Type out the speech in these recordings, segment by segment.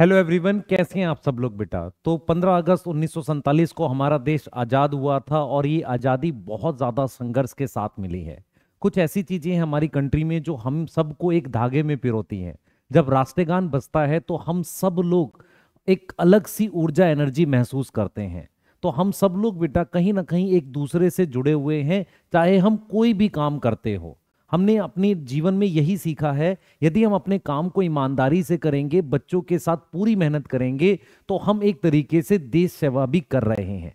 hello everyone कैसे हैं आप सब लोग बेटा तो 15 अगस्त उन्नीस को हमारा देश आज़ाद हुआ था और ये आज़ादी बहुत ज़्यादा संघर्ष के साथ मिली है कुछ ऐसी चीज़ें हमारी कंट्री में जो हम सबको एक धागे में पिरोती हैं जब राष्ट्रगान बजता है तो हम सब लोग एक अलग सी ऊर्जा एनर्जी महसूस करते हैं तो हम सब लोग बेटा कहीं ना कहीं एक दूसरे से जुड़े हुए हैं चाहे हम कोई भी काम करते हो हमने अपने जीवन में यही सीखा है यदि हम अपने काम को ईमानदारी से करेंगे बच्चों के साथ पूरी मेहनत करेंगे तो हम एक तरीके से देश सेवा भी कर रहे हैं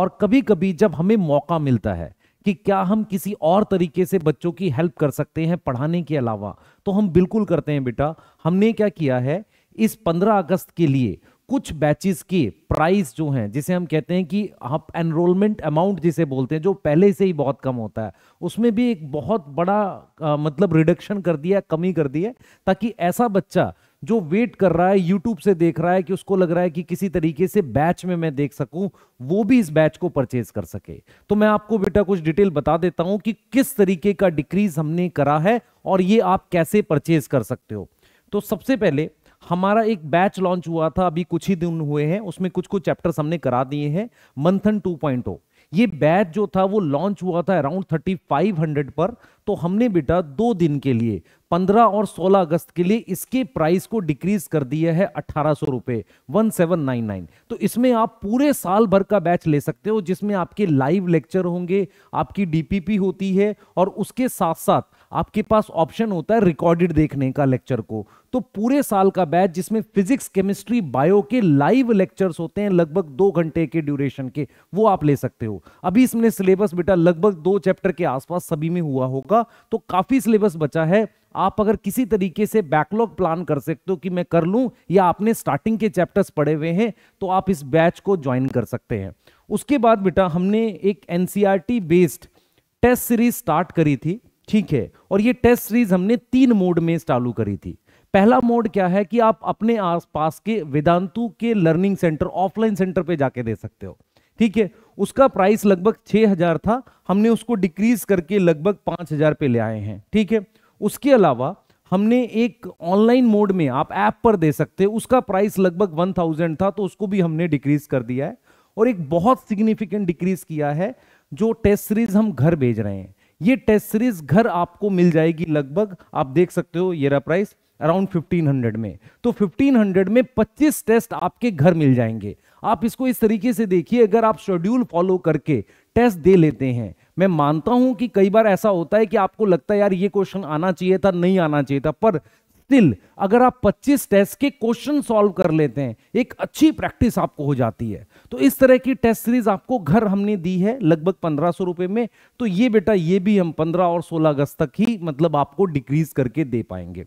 और कभी कभी जब हमें मौका मिलता है कि क्या हम किसी और तरीके से बच्चों की हेल्प कर सकते हैं पढ़ाने के अलावा तो हम बिल्कुल करते हैं बेटा हमने क्या किया है इस 15 अगस्त के लिए कुछ बैचेस के प्राइस जो हैं जिसे हम कहते हैं कि आप एनरोलमेंट अमाउंट जिसे बोलते हैं जो पहले से ही बहुत कम होता है उसमें भी एक बहुत बड़ा आ, मतलब रिडक्शन कर दिया कमी कर दी है ताकि ऐसा बच्चा जो वेट कर रहा है यूट्यूब से देख रहा है कि उसको लग रहा है कि किसी तरीके से बैच में मैं देख सकूं वो भी इस बैच को परचेज कर सके तो मैं आपको बेटा कुछ डिटेल बता देता हूं कि किस तरीके का डिक्रीज हमने करा है और ये आप कैसे परचेज कर सकते हो तो सबसे पहले हमारा एक बैच लॉन्च हुआ था अभी कुछ ही दिन हुए हैं उसमें कुछ कुछ चैप्टर हमने करा दिए हैं मंथन 2.0 ये बैच जो था वो लॉन्च हुआ था अराउंड 3500 पर तो हमने बेटा दो दिन के लिए 15 और 16 अगस्त के लिए इसके प्राइस को डिक्रीज कर दिया है अठारह सौ रुपए वन तो इसमें आप पूरे साल भर का बैच ले सकते हो जिसमें आपके लाइव लेक्चर होंगे आपकी डीपीपी होती है और उसके साथ साथ आपके पास ऑप्शन होता है रिकॉर्डेड देखने का लेक्चर को तो पूरे साल का बैच जिसमें फिजिक्स केमिस्ट्री बायो के लाइव लेक्चर्स होते हैं लगभग दो घंटे के ड्यूरेशन के वो आप ले सकते हो अभी इसमें सिलेबस बेटा लगभग दो चैप्टर के आसपास सभी में हुआ होगा तो काफी सिलेबस बचा है आप अगर किसी तरीके से बैकलॉग प्लान कर सकते हो कि मैं कर लूं या आपने स्टार्टिंग के चैप्टर्स पढ़े हुए हैं तो आप इस बैच को ज्वाइन कर सकते हैं उसके बाद बेटा हमने एक N based test series start करी थी ठीक है और ये टेस्ट सीरीज हमने तीन मोड में चालू करी थी पहला मोड क्या है कि आप अपने आसपास के वेदांतु के लर्निंग सेंटर ऑफलाइन सेंटर पे जाके दे सकते हो ठीक है उसका प्राइस लगभग हजार था हमने उसको डिक्रीज करके लगभग हजार पे ले आए हैं ठीक है उसके अलावा हमने एक ऑनलाइन मोड में आप ऐप पर दे सकते हैं उसका प्राइस लगभग वन थाउजेंड था तो उसको भी हमने डिक्रीज कर दिया है और एक बहुत सिग्निफिकेंट डिक्रीज किया है जो टेस्ट सीरीज हम घर भेज रहे हैं ये टेस्ट सीरीज घर आपको मिल जाएगी लगभग आप देख सकते हो ये रहा प्राइस अराउंड 1500 में तो 1500 में 25 टेस्ट आपके घर मिल जाएंगे आप इसको इस तरीके से देखिए अगर आप शेड्यूल फॉलो करके टेस्ट दे लेते हैं मैं मानता हूं कि कई बार ऐसा होता है कि आपको लगता है यार ये क्वेश्चन आना चाहिए था नहीं आना चाहिए था पर स्टिल अगर आप 25 टेस्ट के क्वेश्चन सॉल्व कर लेते हैं एक अच्छी प्रैक्टिस आपको हो जाती है तो इस तरह की टेस्ट सीरीज आपको घर हमने दी है लगभग पंद्रह सौ रुपए में तो ये बेटा ये भी हम पंद्रह और सोलह अगस्त तक ही मतलब आपको डिक्रीज करके दे पाएंगे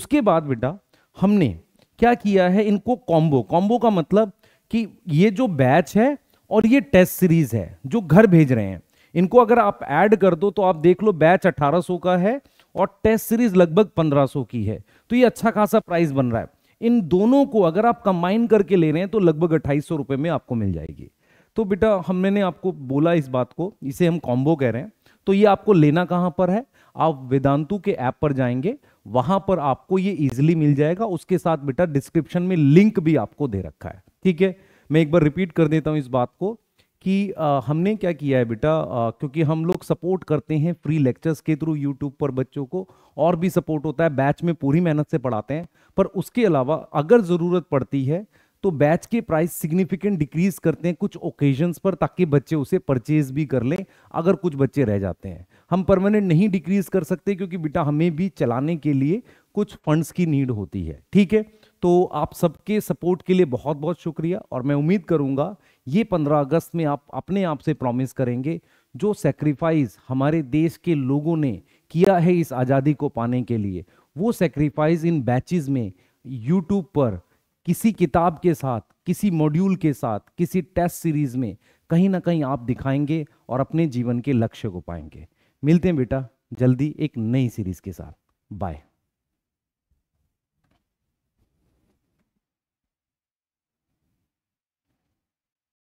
उसके बाद बेटा हमने क्या किया है इनको कॉम्बो कॉम्बो का मतलब कि ये जो बैच है और ये टेस्ट सीरीज है जो घर भेज रहे हैं इनको अगर आप ऐड कर दो तो आप देख लो बैच 1800 का है और टेस्ट सीरीज लगभग 1500 की है तो ये अच्छा खासा प्राइस बन रहा है इन दोनों को अगर आप कंबाइन करके ले रहे हैं तो लगभग अट्ठाईस रुपए में आपको मिल जाएगी तो बेटा हमने आपको बोला इस बात को इसे हम कॉम्बो कह रहे हैं तो ये आपको लेना कहाँ पर है आप वेदांतु के ऐप पर जाएंगे वहां पर आपको ये इजिली मिल जाएगा उसके साथ बेटा डिस्क्रिप्शन में लिंक भी आपको दे रखा है ठीक है मैं एक बार रिपीट कर देता हूं इस बात को कि आ, हमने क्या किया है बेटा क्योंकि हम लोग सपोर्ट करते हैं फ्री लेक्चर्स के थ्रू यूट्यूब पर बच्चों को और भी सपोर्ट होता है बैच में पूरी मेहनत से पढ़ाते हैं पर उसके अलावा अगर ज़रूरत पड़ती है तो बैच के प्राइस सिग्निफिकेंट डिक्रीज करते हैं कुछ ओकेजन्स पर ताकि बच्चे उसे परचेज भी कर लें अगर कुछ बच्चे रह जाते हैं हम परमानेंट नहीं डिक्रीज कर सकते क्योंकि बेटा हमें भी चलाने के लिए कुछ फंड्स की नीड होती है ठीक है तो आप सबके सपोर्ट के लिए बहुत बहुत शुक्रिया और मैं उम्मीद करूंगा ये 15 अगस्त में आप अपने आप से प्रॉमिस करेंगे जो सेक्रीफाइस हमारे देश के लोगों ने किया है इस आज़ादी को पाने के लिए वो सेक्रीफाइस इन बैचेज में यूट्यूब पर किसी किताब के साथ किसी मॉड्यूल के साथ किसी टेस्ट सीरीज में कहीं ना कहीं आप दिखाएंगे और अपने जीवन के लक्ष्य को पाएंगे मिलते हैं बेटा जल्दी एक नई सीरीज के साथ बाय